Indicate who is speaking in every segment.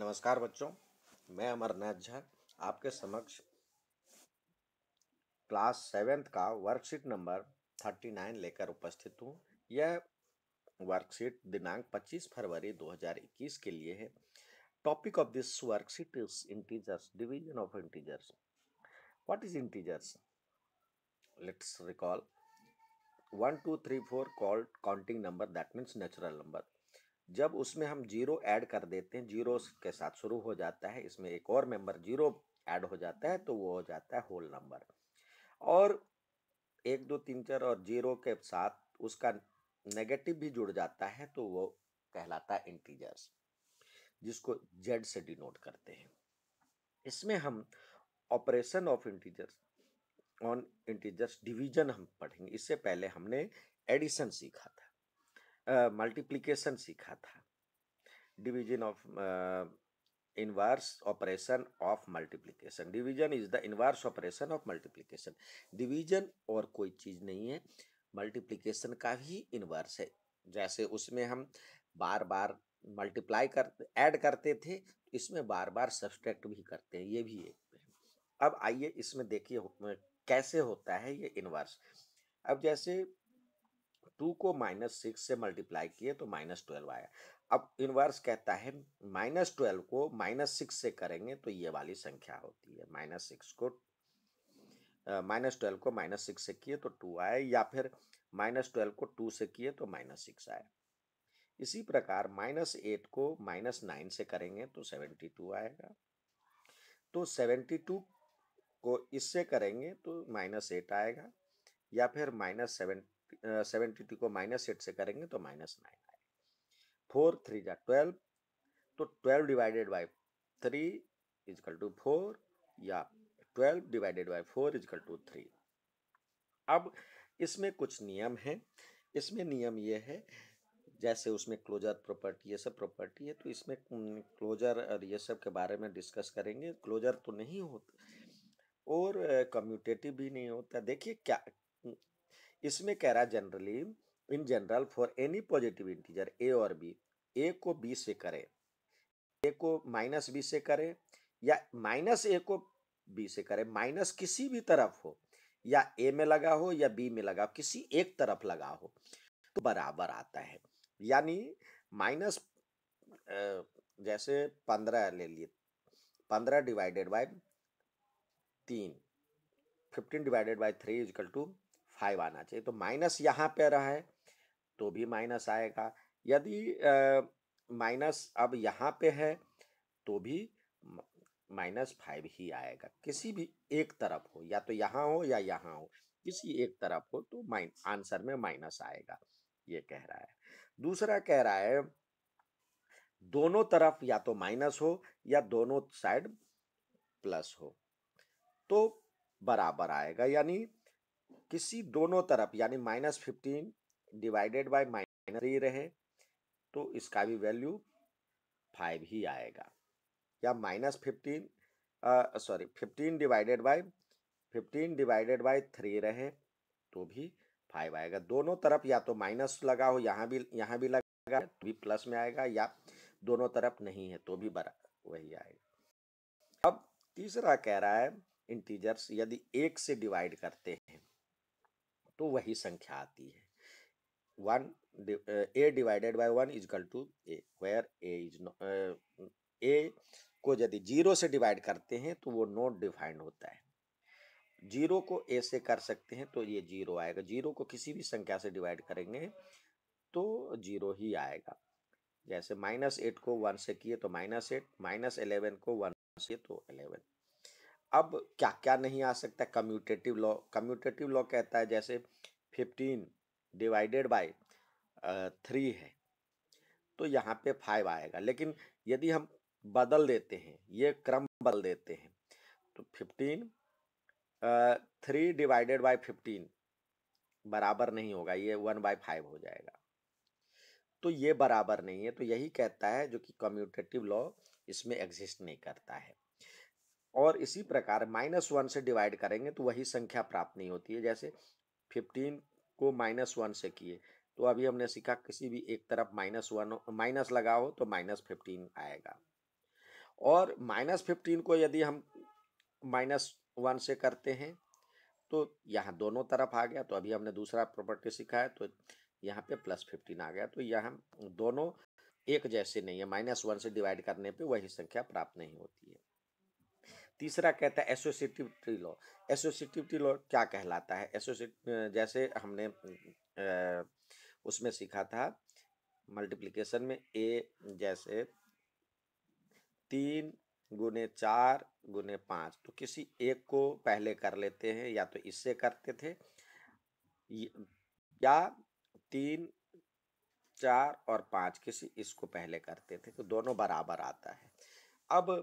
Speaker 1: नमस्कार बच्चों मैं अमरनाथ झा आपके समक्ष क्लास सेवेंथ का वर्कशीट नंबर थर्टी नाइन लेकर उपस्थित हूँ यह वर्कशीट दिनांक पच्चीस फरवरी दो हजार इक्कीस के लिए है topic of this worksheet is integers division of integers what is integers let's recall one two three four called counting number that means natural number जब उसमें हम जीरो ऐड कर देते हैं जीरो के साथ शुरू हो जाता है इसमें एक और मेंबर जीरो ऐड हो जाता है तो वो हो जाता है होल नंबर और एक दो तीन चार और जीरो के साथ उसका नेगेटिव भी जुड़ जाता है तो वो कहलाता है इंटीजर्स जिसको जेड से डिनोट करते हैं इसमें हम operation of integers on integers division हम पढ़ेंगे इससे पहले हमने एडिशन सीखा था मल्टीप्लीकेशन सीखा था division of inverse operation of multiplication division is the inverse operation of multiplication division और कोई चीज़ नहीं है मल्टीप्लीकेशन का भी इनवर्स है जैसे उसमें हम बार बार मल्टीप्लाई कर ऐड करते थे इसमें बार बार सब्सट्रैक्ट भी करते हैं ये भी एक है। अब आइए इसमें देखिए कैसे होता है ये इनवर्स अब जैसे टू को माइनस सिक्स से मल्टीप्लाई किए तो माइनस ट्वेल्व आया अब इनवर्स कहता है माइनस ट्वेल्व को माइनस सिक्स से करेंगे तो ये वाली संख्या होती है माइनस सिक्स को माइनस ट्वेल्व को माइनस सिक्स से किए तो टू आए या फिर माइनस ट्वेल्व को टू से किए तो माइनस सिक्स आए इसी प्रकार माइनस एट को माइनस नाइन से करेंगे तो सेवेंटी टू आएगा तो सेवेंटी टू को इससे करेंगे तो माइनस एट आएगा या फिर माइनस सेवन सेवेंटी टू को माइनस एट से करेंगे तो माइनस नाइन आएगा फोर थ्री जा ट्वेल्व तो twelve divided by three equal to four या twelve divided by four equal to three अब इसमें कुछ नियम है इसमें नियम ये है जैसे उसमें क्लोजर प्रॉपर्टी ये सब प्रॉपर्टी है तो इसमें क्लोजर और ये सब के बारे में डिस्कस करेंगे क्लोजर तो नहीं होता और कम्यूटेटिव भी नहीं होता देखिए क्या इसमें कह रहा generally in general for any positive integer a और बी ए को बी से करें ए को माइनस बी से करें या माइनस ए को बी से करें माइनस किसी भी तरफ हो या ए में लगा हो या बी में लगा हो किसी एक तरफ लगा हो तो बराबर आता है यानी माइनस जैसे पंद्रह ले लिए पंद्रह डिवाइडेड बाय तीन fifteen divided by three equal to five आना चाहिए तो माइनस यहाँ पे रहे तो भी माइनस आएगा यदि माइनस अब यहाँ पे है तो भी माइनस फाइव ही आएगा किसी भी एक तरफ हो या तो यहाँ हो या यहाँ हो किसी एक तरफ हो तो माइन आंसर में माइनस आएगा ये कह रहा है दूसरा कह रहा है दोनों तरफ या तो माइनस हो या दोनों साइड प्लस हो तो बराबर आएगा यानी किसी दोनों तरफ यानी minus fifteen divided by minus three रहे तो इसका भी वैल्यू फाइव ही आएगा या minus fifteen sorry fifteen divided by fifteen divided by three रहे तो भी फाइव आएगा दोनों तरफ या तो माइनस लगा हो यहाँ भी यहाँ भी लगा तो भी प्लस में आएगा या दोनों तरफ नहीं है तो भी बड़ा वही आएगा अब तीसरा कह रहा है इंटीजर्स यदि एक से डिवाइड करते तो वही संख्या आती है one a divided by one equal to a where a is a को यदि जीरो से डिवाइड करते हैं तो वो नोट डिफाइंड होता है जीरो को ए से कर सकते हैं तो ये जीरो आएगा जीरो को किसी भी संख्या से डिवाइड करेंगे तो जीरो ही आएगा जैसे माइनस एट को वन से किए तो माइनस एट माइनस एलेवन को वन से तो एलेवन अब क्या क्या नहीं आ सकता कम्यूटेटिव लॉ कम्यूटेटिव लॉ कहता है जैसे फिफ्टीन डिवाइडेड बाई थ्री है तो यहाँ पे फाइव आएगा लेकिन यदि हम बदल देते हैं ये क्रम बदल देते हैं तो fifteen three divided by fifteen बराबर नहीं होगा ये वन बाय फाइव हो जाएगा तो ये बराबर नहीं है तो यही कहता है जो कि कम्यूटेटिव लॉ इसमें एग्जिस्ट नहीं करता है और इसी प्रकार माइनस वन से डिवाइड करेंगे तो वही संख्या प्राप्त नहीं होती है जैसे फिफ्टीन को माइनस वन से किए तो अभी हमने सीखा किसी भी एक तरफ माइनस वन माइनस लगाओ तो माइनस फिफ्टीन आएगा और माइनस फिफ्टीन को यदि हम माइनस वन से करते हैं तो यहाँ दोनों तरफ आ गया तो अभी हमने दूसरा प्रॉपर्टी सीखा है तो यहाँ पे प्लस फिफ्टीन आ गया तो यहाँ दोनों एक जैसे नहीं है माइनस वन से डिवाइड करने पे वही संख्या प्राप्त नहीं होती है तीसरा कहता है एसोसिएटिविटी लॉ एसोसिएटिविटी लॉ क्या कहलाता है एसोसिएट जैसे हमने उसमें सीखा था मल्टीप्लिकेशन में ए जैसे तीन गुने चार गुने पाँच तो किसी एक को पहले कर लेते हैं या तो इससे करते थे या तीन चार और पाँच किसी इसको पहले करते थे तो दोनों बराबर आता है अब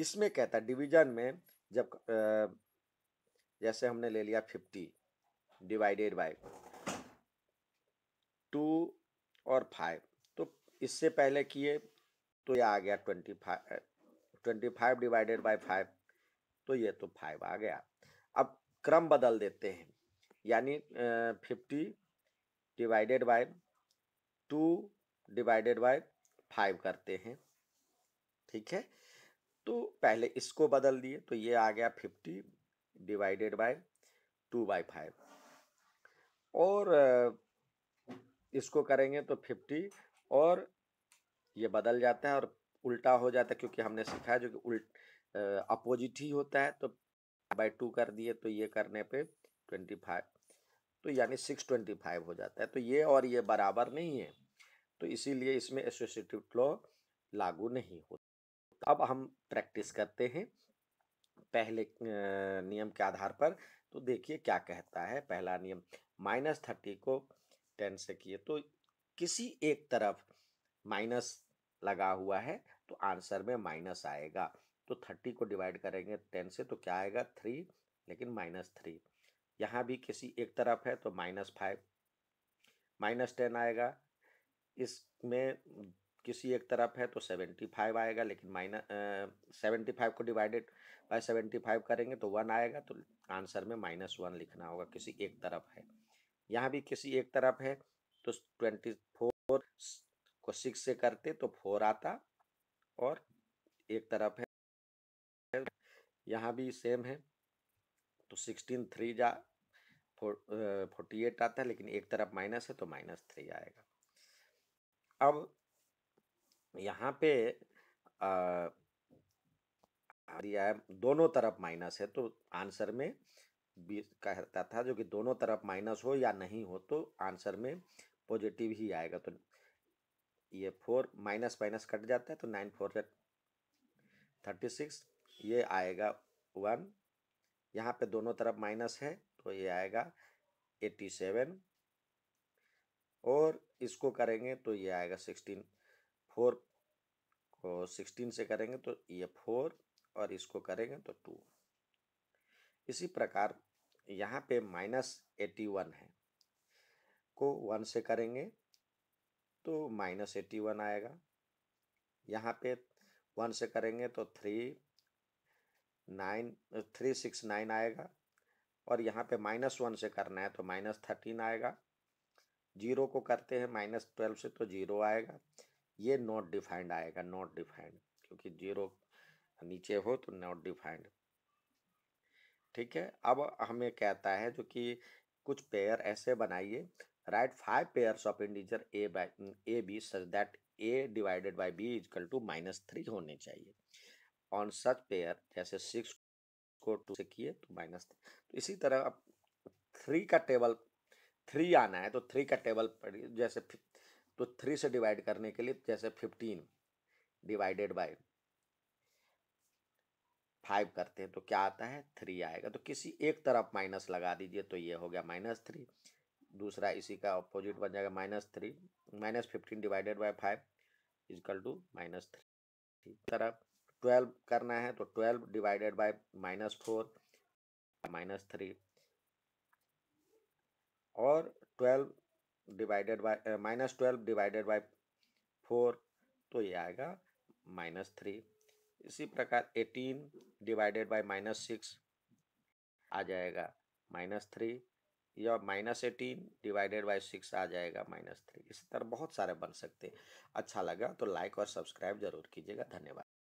Speaker 1: इसमें कहता है डिवीजन में जब जैसे हमने ले लिया फिफ्टी डिवाइडेड बाय टू और फाइव तो इससे पहले किए तो यह आ गया twenty five twenty five divided by five तो ये तो फाइव आ गया अब क्रम बदल देते हैं यानी fifty divided by two divided by five करते हैं ठीक है तो पहले इसको बदल दिए तो ये आ गया fifty divided by two by five और इसको करेंगे तो फिफ्टी और ये बदल जाता है और उल्टा हो जाता है क्योंकि हमने सीखा है जो कि उल्ट अपोजिट ही होता है तो बाई टू कर दिए तो ये करने पे ट्वेंटी फाइव तो यानी सिक्स ट्वेंटी फाइव हो जाता है तो ये और ये बराबर नहीं है तो इसीलिए इसमें एसोसिएटिव लॉ लागू नहीं होता अब हम प्रैक्टिस करते हैं पहले नियम के आधार पर तो देखिए क्या कहता है पहला नियम माइनस थर्टी को टेन से किए तो किसी एक तरफ माइनस लगा हुआ है तो आंसर में माइनस आएगा तो थर्टी को डिवाइड करेंगे टेन से तो क्या आएगा थ्री लेकिन माइनस थ्री यहाँ भी किसी एक तरफ है तो माइनस फाइव माइनस टेन आएगा इसमें किसी एक तरफ है तो सेवेंटी फाइव आएगा लेकिन माइनस सेवेंटी फाइव को डिवाइडेड बाय सेवेंटी फाइव करेंगे तो वन आएगा तो आंसर में माइनस वन लिखना होगा किसी एक तरफ है यहाँ भी किसी एक तरफ है तो ट्वेंटी फोर को सिक्स से करते तो फोर आता और एक तरफ है यहाँ भी सेम है तो सिक्सटीन थ्री जा फोर्टी एट आता है लेकिन एक तरफ माइनस है तो माइनस थ्री आएगा अब यहाँ पे आ, दिया है दोनों तरफ माइनस है तो आंसर में बीस कहता था जो कि दोनों तरफ माइनस हो या नहीं हो तो आंसर में पॉजिटिव ही आएगा तो ये फोर माइनस माइनस कट जाता है तो नाइन फोर थर्टी सिक्स ये आएगा वन यहाँ पे दोनों तरफ माइनस है तो ये आएगा एट्टी सेवन और इसको करेंगे तो ये आएगा सिक्सटीन फोर को सिक्सटीन से करेंगे तो ये फोर और इसको करेंगे तो टू इसी प्रकार यहाँ पे माइनस एटी वन है को वन से करेंगे तो माइनस एटी वन आएगा यहाँ पे वन से करेंगे तो three nine three six nine आएगा और यहाँ पे माइनस वन से करना है तो माइनस थर्टीन आएगा जीरो को करते हैं माइनस ट्वेल्व से तो जीरो आएगा ये नॉट डिफाइंड आएगा नॉट डिफाइंड क्योंकि जीरो नीचे हो तो नॉट डिफाइंड ठीक है अब हमें कहता है जो कि कुछ पेयर ऐसे बनाइए right five pairs of integer a by a b such that a divided by b equal to minus three होने चाहिए ऑन सच पेयर जैसे सिक्स को टू से किए तो माइनस थ्री तो इसी तरह अब थ्री का टेबल थ्री आना है तो थ्री का टेबल जैसे तो थ्री से डिवाइड करने के लिए जैसे फिफ्टीन डिवाइडेड बाय फाइव करते हैं तो क्या आता है थ्री आएगा तो किसी एक तरफ माइनस लगा दीजिए तो ये हो गया माइनस थ्री दूसरा इसी का अपोजिट बन जाएगा minus three minus fifteen divided by five equal to minus three तरफ ट्वेल्व करना है तो twelve divided by minus four minus three और twelve divided by minus twelve divided by four तो ये आएगा माइनस थ्री इसी प्रकार eighteen divided by minus six आ जाएगा माइनस थ्री या minus eighteen divided by six आ जाएगा माइनस थ्री इसी तरह बहुत सारे बन सकते हैं अच्छा लगा तो लाइक और सब्सक्राइब जरूर कीजिएगा धन्यवाद